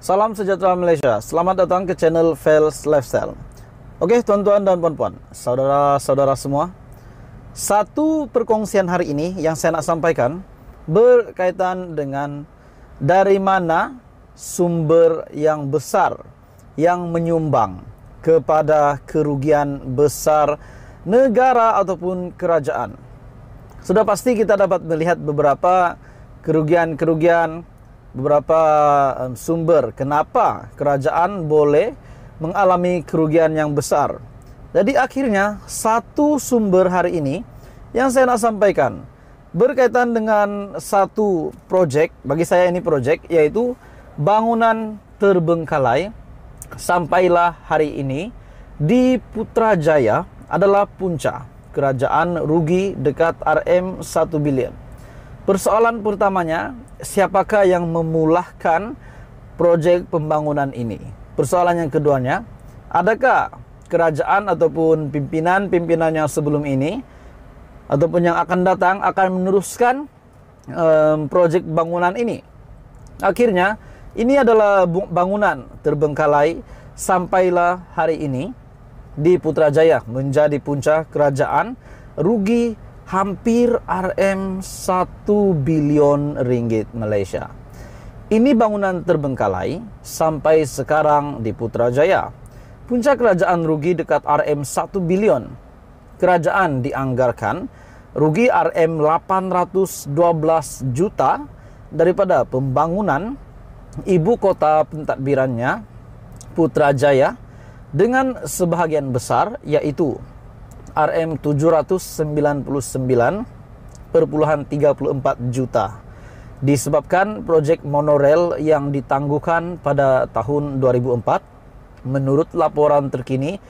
Salam sejahtera Malaysia. Selamat datang ke channel Fails Lifestyle. Oke, tuan-tuan dan puan-puan, saudara-saudara semua. Satu perkongsian hari ini yang saya nak sampaikan berkaitan dengan dari mana sumber yang besar yang menyumbang kepada kerugian besar negara ataupun kerajaan. Sudah pasti kita dapat melihat beberapa kerugian-kerugian beberapa um, sumber kenapa kerajaan boleh mengalami kerugian yang besar. Jadi akhirnya satu sumber hari ini yang saya nak sampaikan berkaitan dengan satu proyek bagi saya ini proyek yaitu bangunan terbengkalai sampailah hari ini di Putrajaya adalah puncak kerajaan rugi dekat RM 1 bilion. Persoalan pertamanya siapakah yang memulahkan proyek pembangunan ini? Persoalan yang keduanya, adakah kerajaan ataupun pimpinan-pimpinan yang sebelum ini ataupun yang akan datang akan meneruskan um, proyek bangunan ini? Akhirnya, ini adalah bangunan terbengkalai sampailah hari ini di Putrajaya menjadi puncak kerajaan rugi hampir RM 1 bilion ringgit Malaysia. Ini bangunan terbengkalai sampai sekarang di Putrajaya. Puncak kerajaan rugi dekat RM 1 bilion. Kerajaan dianggarkan rugi RM 812 juta daripada pembangunan ibu kota pentadbirannya Putrajaya dengan sebahagian besar yaitu RM perpuluhan empat juta disebabkan proyek monorail yang ditangguhkan pada tahun 2004 menurut laporan terkini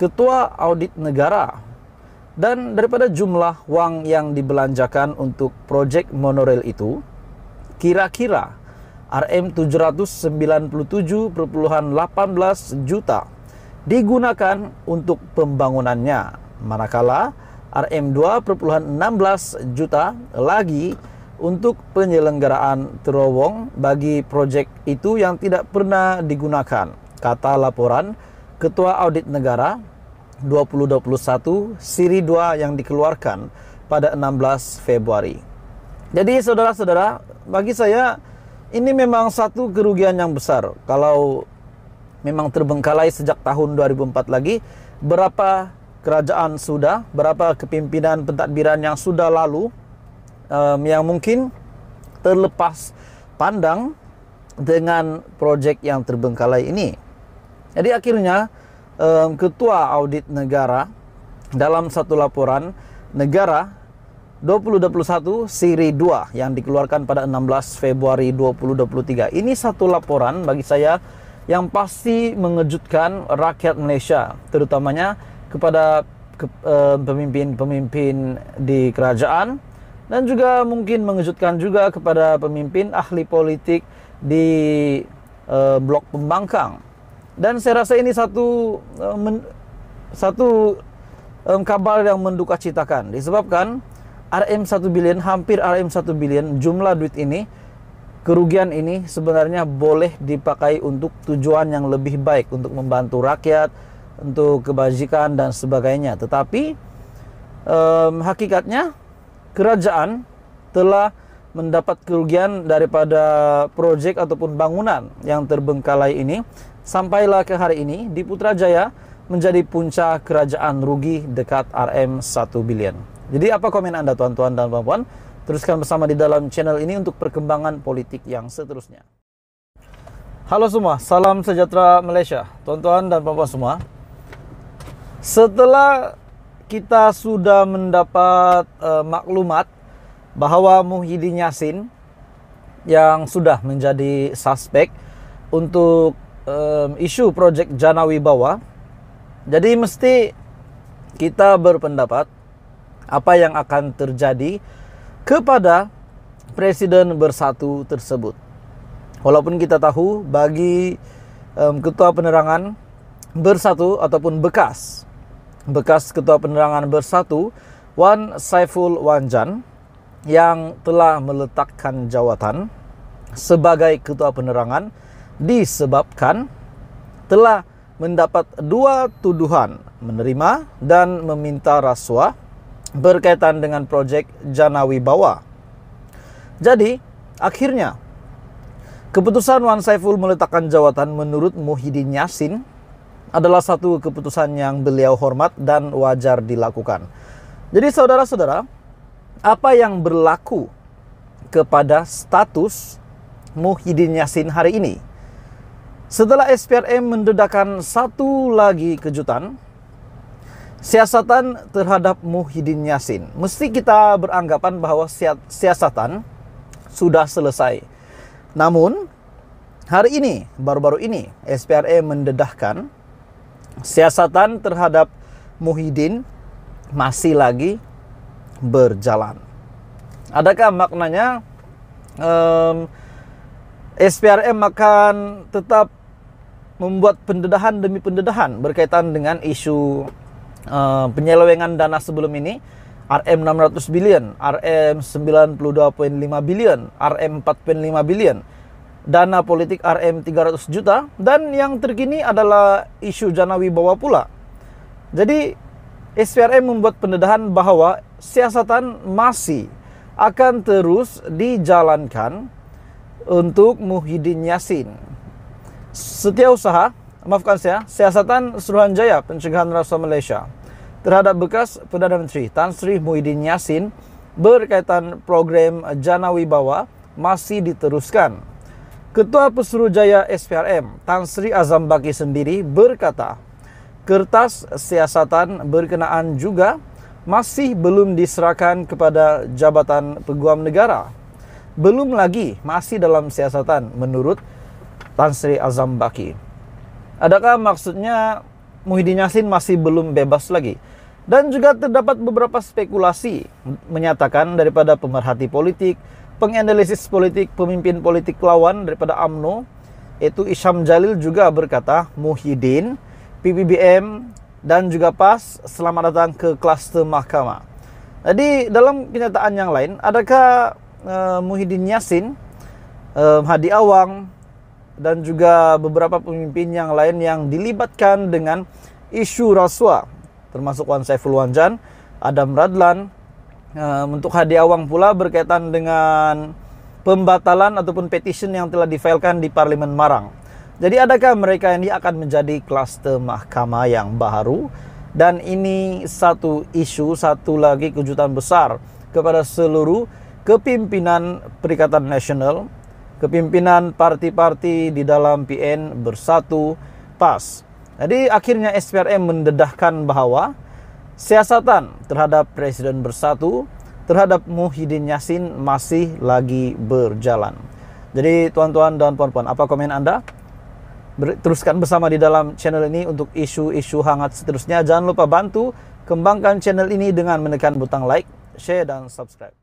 Ketua Audit Negara dan daripada jumlah uang yang dibelanjakan untuk proyek monorail itu kira-kira RM 797,18 juta digunakan untuk pembangunannya Manakala RM 2,16 juta lagi untuk penyelenggaraan terowong bagi proyek itu yang tidak pernah digunakan, kata laporan Ketua Audit Negara 2021 Siri 2 yang dikeluarkan pada 16 Februari. Jadi saudara-saudara, bagi saya ini memang satu kerugian yang besar kalau memang terbengkalai sejak tahun 2004 lagi berapa kerajaan sudah, berapa kepimpinan pentadbiran yang sudah lalu um, yang mungkin terlepas pandang dengan projek yang terbengkalai ini. Jadi akhirnya um, ketua audit negara dalam satu laporan negara 2021 siri 2 yang dikeluarkan pada 16 Februari 2023. Ini satu laporan bagi saya yang pasti mengejutkan rakyat Malaysia, terutamanya kepada pemimpin-pemimpin eh, di kerajaan dan juga mungkin mengejutkan juga kepada pemimpin ahli politik di eh, blok pembangkang. Dan saya rasa ini satu eh, men, satu kabar yang mendukacitakan disebabkan RM1 bilion hampir RM1 bilion jumlah duit ini kerugian ini sebenarnya boleh dipakai untuk tujuan yang lebih baik untuk membantu rakyat untuk kebajikan dan sebagainya. Tetapi um, hakikatnya kerajaan telah mendapat kerugian daripada proyek ataupun bangunan yang terbengkalai ini sampailah ke hari ini di Putrajaya menjadi puncak kerajaan rugi dekat RM 1 bilion. Jadi apa komen Anda tuan-tuan dan puan-puan? Teruskan bersama di dalam channel ini untuk perkembangan politik yang seterusnya. Halo semua, salam sejahtera Malaysia. Tuan-tuan dan puan-puan semua, setelah kita sudah mendapat uh, maklumat bahwa Muhyiddin Yassin yang sudah menjadi suspek untuk um, isu proyek Janawi Wibawa. Jadi mesti kita berpendapat apa yang akan terjadi kepada presiden bersatu tersebut. Walaupun kita tahu bagi um, ketua penerangan bersatu ataupun bekas bekas Ketua Penerangan Bersatu Wan Saiful Wanjan yang telah meletakkan jawatan sebagai Ketua Penerangan disebabkan telah mendapat dua tuduhan menerima dan meminta rasuah berkaitan dengan projek Janawi Bawa. Jadi, akhirnya Keputusan Wan Saiful meletakkan jawatan menurut Muhyiddin Yassin adalah satu keputusan yang beliau hormat dan wajar dilakukan. Jadi saudara-saudara, apa yang berlaku kepada status Muhyiddin Yassin hari ini? Setelah SPRM mendedahkan satu lagi kejutan, siasatan terhadap Muhyiddin Yassin. Mesti kita beranggapan bahwa siasatan sudah selesai. Namun, hari ini, baru-baru ini, SPRM mendedahkan siasatan terhadap Muhyiddin masih lagi berjalan. Adakah maknanya um, SPRM akan tetap membuat pendedahan demi pendedahan berkaitan dengan isu uh, penyelewengan dana sebelum ini RM 600 bilion, RM 92.5 bilion, RM 4.5 bilion dana politik RM 300 juta dan yang terkini adalah isu Janawi Wibawa pula. Jadi SPRM membuat pendedahan bahwa siasatan masih akan terus dijalankan untuk Muhyiddin Yassin. Setiausaha maafkan saya, siasatan Suruhanjaya Pencegahan rasa Malaysia terhadap bekas Perdana Menteri Tan Sri Muhyiddin Yassin berkaitan program Janawi Wibawa masih diteruskan. Ketua Pesuruhjaya SPRM, Tan Sri Azam Baki sendiri berkata, kertas siasatan berkenaan juga masih belum diserahkan kepada Jabatan Peguam Negara. Belum lagi masih dalam siasatan menurut Tan Sri Azam Baki. Adakah maksudnya Muhyiddin Yassin masih belum bebas lagi? Dan juga terdapat beberapa spekulasi menyatakan daripada pemerhati politik, penganalisis politik pemimpin politik lawan daripada AMNO itu Isham Jalil juga berkata Muhyiddin, PBBM dan juga PAS selamat datang ke kluster mahkamah. Jadi dalam kenyataan yang lain, adakah uh, Muhyiddin Yassin, uh, Hadi Awang dan juga beberapa pemimpin yang lain yang dilibatkan dengan isu rasuah termasuk Wan Saiful Wanjan, Adam Radlan, Nah, untuk hadiah awang pula berkaitan dengan pembatalan ataupun petition yang telah difailkan di Parlimen Marang. Jadi adakah mereka ini akan menjadi kluster mahkamah yang baru? Dan ini satu isu, satu lagi kejutan besar kepada seluruh kepimpinan Perikatan Nasional, kepimpinan parti-parti di dalam PN bersatu PAS. Jadi akhirnya SPRM mendedahkan bahwa Siasatan terhadap Presiden Bersatu terhadap Muhyiddin Yassin masih lagi berjalan. Jadi tuan-tuan dan puan-puan, apa komen Anda? teruskan bersama di dalam channel ini untuk isu-isu hangat seterusnya. Jangan lupa bantu kembangkan channel ini dengan menekan butang like, share, dan subscribe.